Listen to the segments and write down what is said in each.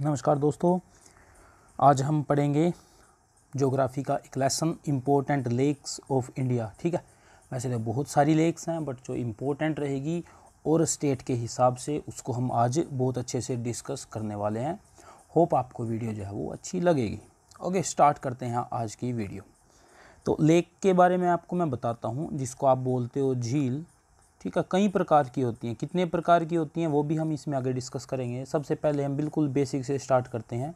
नमस्कार दोस्तों आज हम पढ़ेंगे जोग्राफ़ी का एक lesson important lakes of India ठीक है वैसे तो बहुत सारी लेक्स हैं बट जो इम्पोर्टेंट रहेगी और स्टेट के हिसाब से उसको हम आज बहुत अच्छे से डिस्कस करने वाले हैं होप आपको वीडियो जो है वो अच्छी लगेगी ओके स्टार्ट करते हैं आज की वीडियो तो लेक के बारे में आपको मैं बताता हूँ जिसको आप बोलते हो झील ठीक है कई प्रकार की होती हैं कितने प्रकार की होती हैं वो भी हम इसमें आगे डिस्कस करेंगे सबसे पहले हम बिल्कुल बेसिक से स्टार्ट करते हैं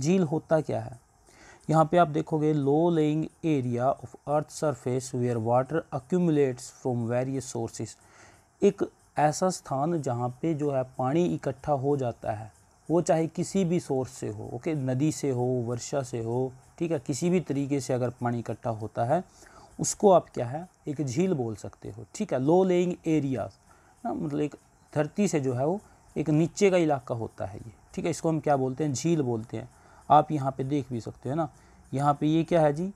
झील होता क्या है यहाँ पे आप देखोगे low lying area of earth surface where water accumulates from various sources एक ऐसा स्थान जहाँ पे जो है पानी इकट्ठा हो जाता है वो चाहे किसी भी सोर्स से हो ओके नदी से हो वर्षा से हो ठीक है किसी भी तरीके से अगर पानी इकट्ठा होता है उसको आप क्या है एक झील बोल सकते हो ठीक है लो लेइंग एरियाज ना मतलब एक धरती से जो है वो एक नीचे का इलाका होता है ये ठीक है इसको हम क्या बोलते हैं झील बोलते हैं आप यहाँ पे देख भी सकते हो ना यहाँ पे ये क्या है जी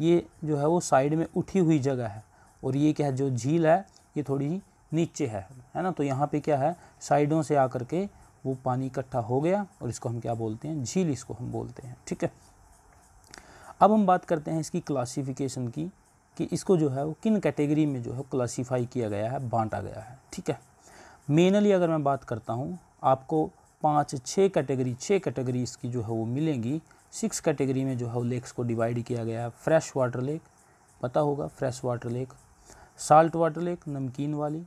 ये जो है वो साइड में उठी हुई जगह है और ये क्या है जो झील है ये थोड़ी नीचे है है ना तो यहाँ पर क्या है साइडों से आ के वो पानी इकट्ठा हो गया और इसको हम क्या बोलते हैं झील इसको हम बोलते हैं ठीक है अब हम बात करते हैं इसकी क्लासिफिकेशन की कि इसको जो है वो किन कैटेगरी में जो है क्लासीफाई किया गया है बांटा गया है ठीक है मेनली अगर मैं बात करता हूँ आपको पाँच छः कैटेगरी छः कैटेगरी इसकी जो है वो मिलेंगी सिक्स कैटेगरी में जो है लेक्स को डिवाइड किया गया है फ्रेश वाटर लेक पता होगा fresh water lake salt water lake नमकीन वाली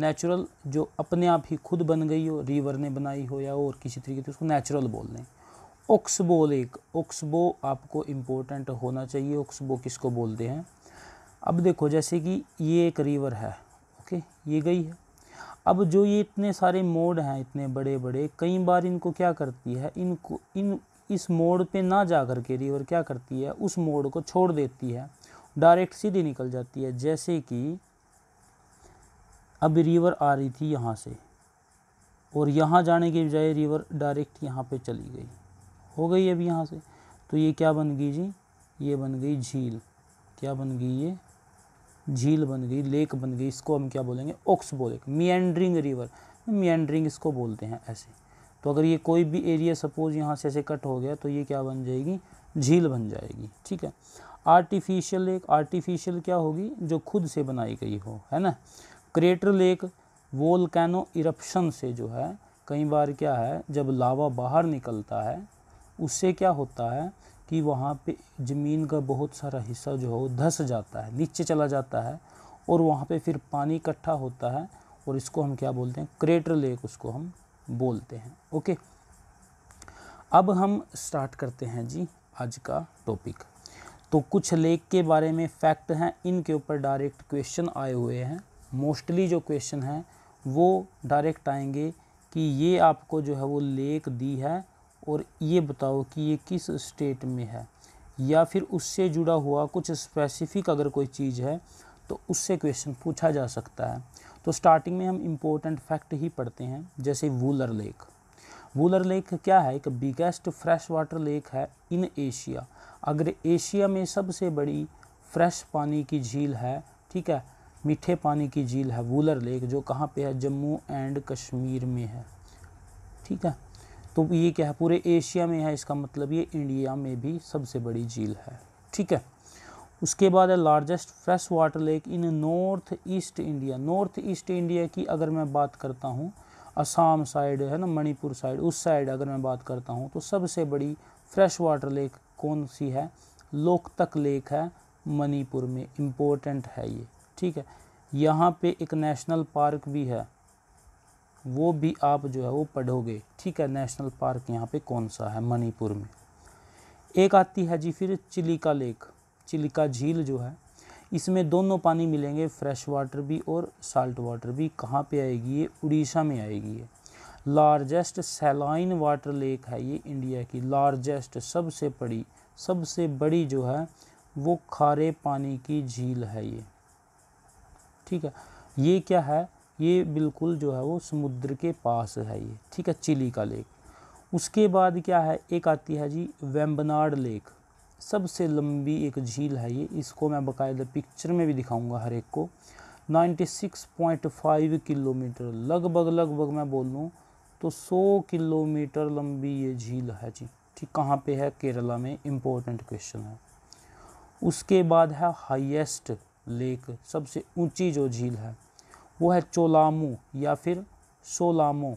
नेचुरल जो अपने आप ही खुद बन गई हो रिवर ने बनाई हो या और किसी तरीके से तो उसको नेचुरल बोल दें ऑक्सबो लेक ऑक्सबो आपको इम्पोर्टेंट होना चाहिए ऑक्सबो किसको बोलते हैं अब देखो जैसे कि ये एक रिवर है ओके ये गई है अब जो ये इतने सारे मोड हैं इतने बड़े बड़े कई बार इनको क्या करती है इनको इन इस मोड़ पे ना जा कर के रिवर क्या करती है उस मोड़ को छोड़ देती है डायरेक्ट सीधी निकल जाती है जैसे कि अब रिवर आ रही थी यहाँ से और यहाँ जाने के बजाय रिवर डायरेक्ट यहाँ पे चली गई हो गई अब यहाँ से तो ये क्या बन गई जी ये बन गई झील क्या बन गई ये झील बन गई लेक बन गई इसको हम क्या बोलेंगे बोले मियंड्रिंग रिवर मियंड्रिंग इसको बोलते हैं ऐसे तो अगर ये कोई भी एरिया सपोज यहाँ से ऐसे कट हो गया तो ये क्या बन जाएगी झील बन जाएगी ठीक है आर्टिफिशियल लेक आर्टिफिशियल क्या होगी जो खुद से बनाई गई हो है ना क्रेटर लेक वोल्केनो इरप्शन से जो है कई बार क्या है जब लावा बाहर निकलता है उससे क्या होता है कि वहाँ पे ज़मीन का बहुत सारा हिस्सा जो है वो धस जाता है नीचे चला जाता है और वहाँ पे फिर पानी इकट्ठा होता है और इसको हम क्या बोलते हैं क्रेटर लेक उसको हम बोलते हैं ओके अब हम स्टार्ट करते हैं जी आज का टॉपिक तो कुछ लेक के बारे में फैक्ट हैं इनके ऊपर डायरेक्ट क्वेश्चन आए हुए हैं मोस्टली जो क्वेश्चन हैं वो डायरेक्ट आएंगे कि ये आपको जो है वो लेक दी है और ये बताओ कि ये किस स्टेट में है या फिर उससे जुड़ा हुआ कुछ स्पेसिफिक अगर कोई चीज़ है तो उससे क्वेश्चन पूछा जा सकता है तो स्टार्टिंग में हम इम्पोर्टेंट फैक्ट ही पढ़ते हैं जैसे वूलर लेक वूलर लेक क्या है एक बिगेस्ट फ्रेश वाटर लेक है इन एशिया अगर एशिया में सबसे बड़ी फ्रेश पानी की झील है ठीक है मीठे पानी की झील है वूलर लेक जो कहाँ पे है जम्मू एंड कश्मीर में है ठीक है तो ये क्या है पूरे एशिया में है इसका मतलब ये इंडिया में भी सबसे बड़ी झील है ठीक है उसके बाद है largest fresh water lake in north east India north east India की अगर मैं बात करता हूँ असम साइड है ना मणिपुर साइड उस साइड अगर मैं बात करता हूँ तो सबसे बड़ी फ्रेश वाटर लेक कौन सी है लोकतक लेक है मणिपुर में इम्पोर्टेंट है ये ठीक है यहाँ पे एक नेशनल पार्क भी है वो भी आप जो है वो पढ़ोगे ठीक है नेशनल पार्क यहाँ पे कौन सा है मणिपुर में एक आती है जी फिर चिलिका लेक चिलिका झील जो है इसमें दोनों पानी मिलेंगे फ्रेश वाटर भी और साल्ट वाटर भी कहाँ पे आएगी ये उड़ीसा में आएगी ये लार्जेस्ट सेलाइन वाटर लेक है ये इंडिया की लार्जेस्ट सबसे बड़ी सबसे बड़ी जो है वो खारे पानी की झील है ये ठीक है ये क्या है ये बिल्कुल जो है वो समुद्र के पास है ये ठीक है चिली का लेक उसके बाद क्या है एक आती है जी वेम्बनाड लेक सबसे लंबी एक झील है ये इसको मैं बाकायदा पिक्चर में भी दिखाऊंगा हर एक को 96.5 किलोमीटर लगभग लगभग मैं बोल लूँ तो 100 किलोमीटर लंबी ये झील है जी ठीक कहाँ पे है केरला में इम्पोर्टेंट क्वेश्चन है उसके बाद है हाईएस्ट लेक सबसे ऊंची जो झील है वो है चोलामो या फिर सोलामो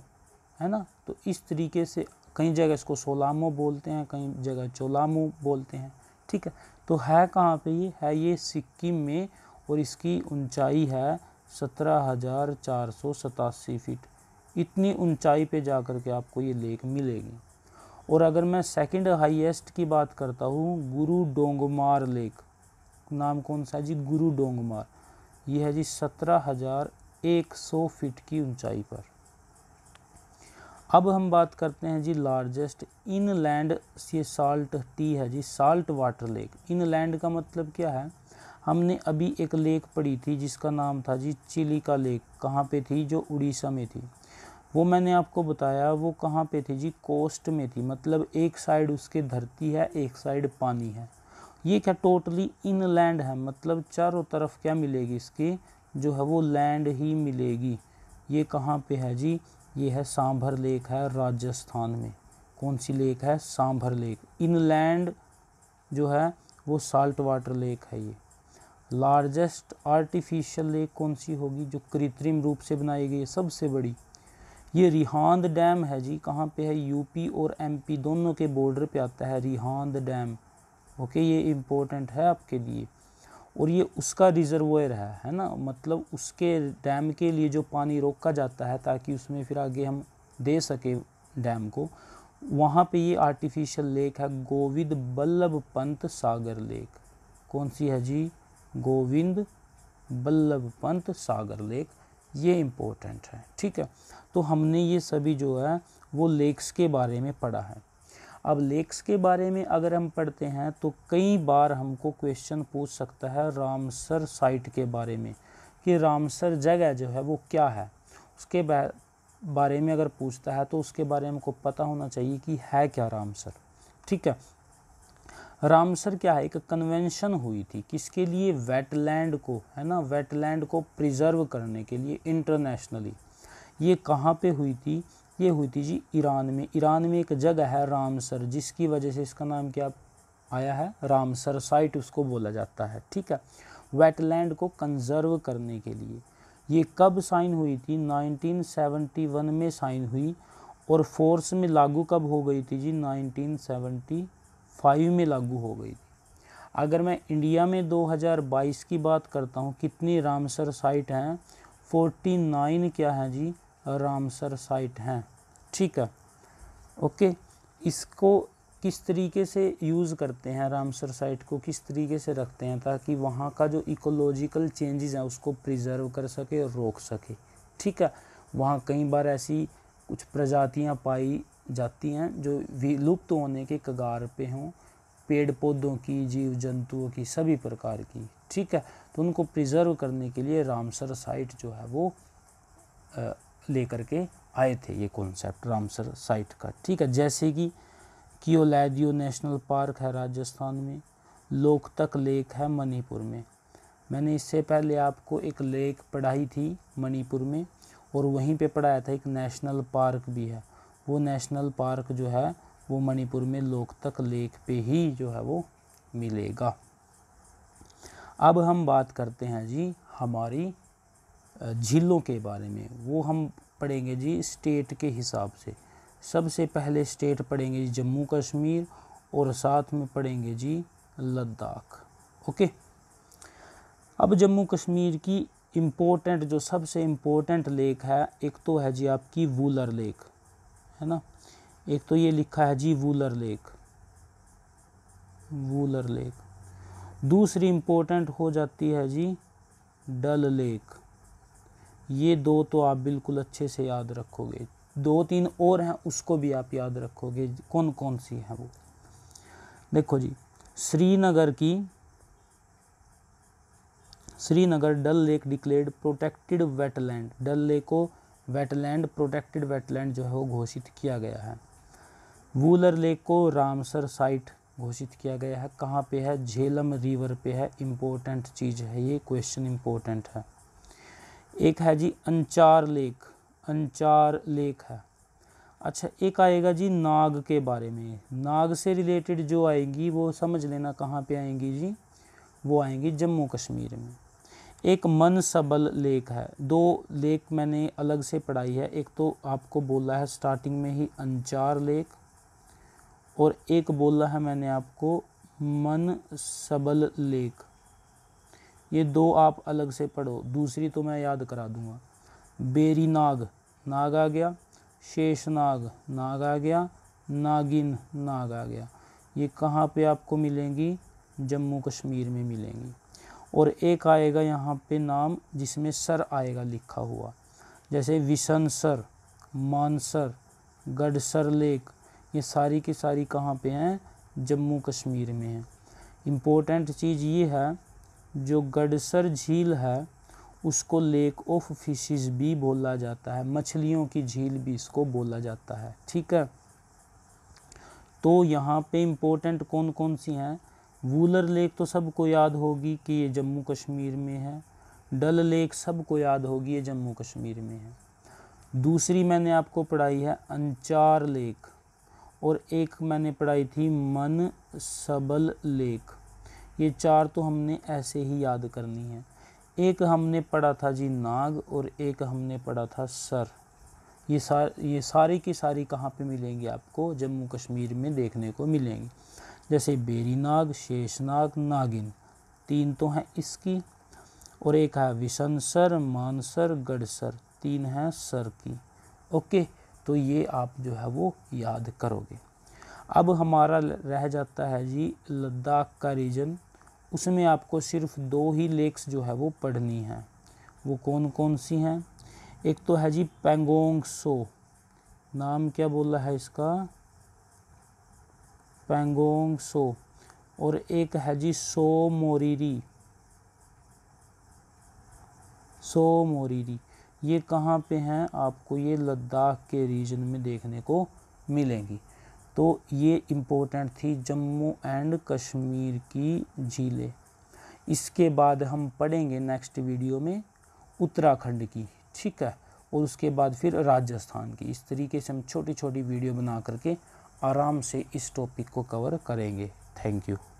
है ना तो इस तरीके से कई जगह इसको सोलामो बोलते हैं कई जगह चोलामो बोलते हैं ठीक है तो है कहाँ पे ये है ये सिक्किम में और इसकी ऊंचाई है सत्रह हज़ार चार सौ सतासी फीट इतनी ऊंचाई पे जा कर के आपको ये लेक मिलेगी और अगर मैं सेकंड हाईएस्ट की बात करता हूँ गुरु डोंगमार लेक नाम कौन सा है जी गुरु डोंगमार ये है जी सत्रह हज़ार 100 फीट की ऊंचाई पर अब हम बात करते हैं जी लार्जेस्ट इनलैंड ये साल्ट टी है जी साल्ट वाटर लेक इनलैंड का मतलब क्या है हमने अभी एक लेक पढ़ी थी जिसका नाम था जी चिली का लेक कहाँ पे थी जो उड़ीसा में थी वो मैंने आपको बताया वो कहाँ पे थी जी कोस्ट में थी मतलब एक साइड उसके धरती है एक साइड पानी है ये क्या टोटली इनलैंड है मतलब चारों तरफ क्या मिलेगी इसकी जो है वो लैंड ही मिलेगी ये कहाँ पे है जी ये है सांभर लेक है राजस्थान में कौन सी लेक है सांभर लेक इनलैंड जो है वो साल्ट वाटर लेक है ये लार्जेस्ट आर्टिफिशियल लेक कौन सी होगी जो कृत्रिम रूप से बनाई गई है सबसे बड़ी ये रिहांद डैम है जी कहाँ पे है यूपी और एमपी दोनों के बॉर्डर पे आता है रिहांद डैम ओके ये इम्पोर्टेंट है आपके लिए और ये उसका रिजर्वोयर है है ना मतलब उसके डैम के लिए जो पानी रोका जाता है ताकि उसमें फिर आगे हम दे सके डैम को वहाँ पे ये आर्टिफिशियल लेक है गोविंद बल्लभ पंत सागर लेक कौन सी है जी गोविंद बल्लभ पंत सागर लेक ये इम्पोर्टेंट है ठीक है तो हमने ये सभी जो है वो लेक्स के बारे में पढ़ा है अब लेक्स के बारे में अगर हम पढ़ते हैं तो कई बार हमको क्वेश्चन पूछ सकता है रामसर साइट के बारे में कि रामसर जगह जो है वो क्या है उसके बारे में अगर पूछता है तो उसके बारे में हमको पता होना चाहिए कि है क्या रामसर ठीक है रामसर क्या है एक कन्वेंशन हुई थी किसके लिए वेटलैंड को है ना वेटलैंड को प्रिजर्व करने के लिए इंटरनेशनली ये कहाँ पे हुई थी ये हुई थी जी ईरान में ईरान में एक जगह है रामसर जिसकी वजह से इसका नाम क्या आया है रामसर साइट उसको बोला जाता है ठीक है वेटलैंड को कंजर्व करने के लिए ये कब साइन हुई थी 1971 में साइन हुई और फोर्स में लागू कब हो गई थी जी 1975 में लागू हो गई थी अगर मैं इंडिया में 2022 की बात करता हूँ कितनी रामसर साइट हैं 49 क्या हैं जी रामसर साइट हैं ठीक है ओके इसको किस तरीके से यूज़ करते हैं रामसर साइट को किस तरीके से रखते हैं ताकि वहाँ का जो इकोलॉजिकल चेंजेस हैं उसको प्रिजर्व कर सके और रोक सके ठीक है वहाँ कई बार ऐसी कुछ प्रजातियाँ पाई जाती हैं जो विलुप्त होने के कगार पे हों पेड़ पौधों की जीव जंतुओं की सभी प्रकार की ठीक है तो उनको प्रिजर्व करने के लिए रामसर साइट जो है वो लेकर के आए थे ये कॉन्सेप्ट रामसर साइट का ठीक है जैसे कि कियोलैदियो नेशनल पार्क है राजस्थान में लोकतक लेक है मणिपुर में मैंने इससे पहले आपको एक लेक पढ़ाई थी मणिपुर में और वहीं पे पढ़ाया था एक नेशनल पार्क भी है वो नेशनल पार्क जो है वो मणिपुर में लोकतक लेक पे ही जो है वो मिलेगा अब हम बात करते हैं जी हमारी झीलों के बारे में वो हम पढ़ेंगे जी स्टेट के हिसाब से सबसे पहले स्टेट पढ़ेंगे जी जम्मू कश्मीर और साथ में पढ़ेंगे जी लद्दाख ओके अब जम्मू कश्मीर की इम्पोर्टेंट जो सबसे इम्पोर्टेंट लेक है एक तो है जी आपकी वूलर लेक है ना एक तो ये लिखा है जी वूलर लेक वूलर लेक दूसरी इम्पोर्टेंट हो जाती है जी डल लेक ये दो तो आप बिल्कुल अच्छे से याद रखोगे दो तीन और हैं उसको भी आप याद रखोगे कौन कौन सी हैं वो देखो जी श्रीनगर की Srinagar Dal lake declared protected wetland Dal lake को वेटलैंड प्रोटेक्टेड वेटलैंड जो है वो घोषित किया गया है वूलर लेक को रामसर साइट घोषित किया गया है कहाँ पे है झेलम रिवर पे है इम्पोर्टेंट चीज़ है ये क्वेश्चन इम्पोर्टेंट है एक है जी अंचार लेख अंचार लेख है अच्छा एक आएगा जी नाग के बारे में नाग से रिलेटेड जो आएगी वो समझ लेना कहाँ पे आएंगी जी वो आएंगी जम्मू कश्मीर में एक मन सबल लेख है दो लेख मैंने अलग से पढ़ाई है एक तो आपको बोला है स्टार्टिंग में ही अंचार लेख और एक बोला है मैंने आपको मन सबल लेख ये दो आप अलग से पढ़ो दूसरी तो मैं याद करा दूंगा बेरी नाग नाग आ गया शेष नाग नाग आ गया नागिन नाग आ गया ये कहाँ पे आपको मिलेंगी जम्मू कश्मीर में मिलेंगी और एक आएगा यहाँ पे नाम जिसमें सर आएगा लिखा हुआ जैसे विशन सर मानसर गढ़सर लेक ये सारी की सारी कहाँ पे हैं जम्मू कश्मीर में हैं इम्पोर्टेंट चीज़ ये है जो गडसर झील है उसको लेक ऑफ फिशेस भी बोला जाता है मछलियों की झील भी इसको बोला जाता है ठीक है तो यहाँ पे इम्पोर्टेंट कौन कौन सी हैं वूलर लेक तो सबको याद होगी कि ये जम्मू कश्मीर में है डल लेक सबको याद होगी ये जम्मू कश्मीर में है दूसरी मैंने आपको पढ़ाई है अंचार लेक और एक मैंने पढ़ाई थी मन सबल लेक ये चार तो हमने ऐसे ही याद करनी है एक हमने पढ़ा था जी नाग और एक हमने पढ़ा था सर ये सार ये सारी की सारी कहाँ पे मिलेंगी आपको जम्मू कश्मीर में देखने को मिलेंगी जैसे बेरी नाग शेष नाग नागिन तीन तो हैं इसकी और एक है विशन सर मानसर गढ़सर तीन हैं सर की ओके तो ये आप जो है वो याद करोगे अब हमारा रह जाता है जी लद्दाख का रीजन उसमें आपको सिर्फ दो ही लेक्स जो है वो पढ़नी है वो कौन कौन सी हैं एक तो है जी पेंगोंग सो नाम क्या बोला है इसका पेंगोंग सो और एक है जी सो मोरीरी सो मोरीरी ये कहाँ पे हैं आपको ये लद्दाख के रीजन में देखने को मिलेंगी तो ये इम्पोर्टेंट थी जम्मू एंड कश्मीर की झीलें इसके बाद हम पढ़ेंगे नेक्स्ट वीडियो में उत्तराखंड की ठीक है और उसके बाद फिर राजस्थान की इस तरीके से हम छोटी छोटी वीडियो बना करके आराम से इस टॉपिक को कवर करेंगे थैंक यू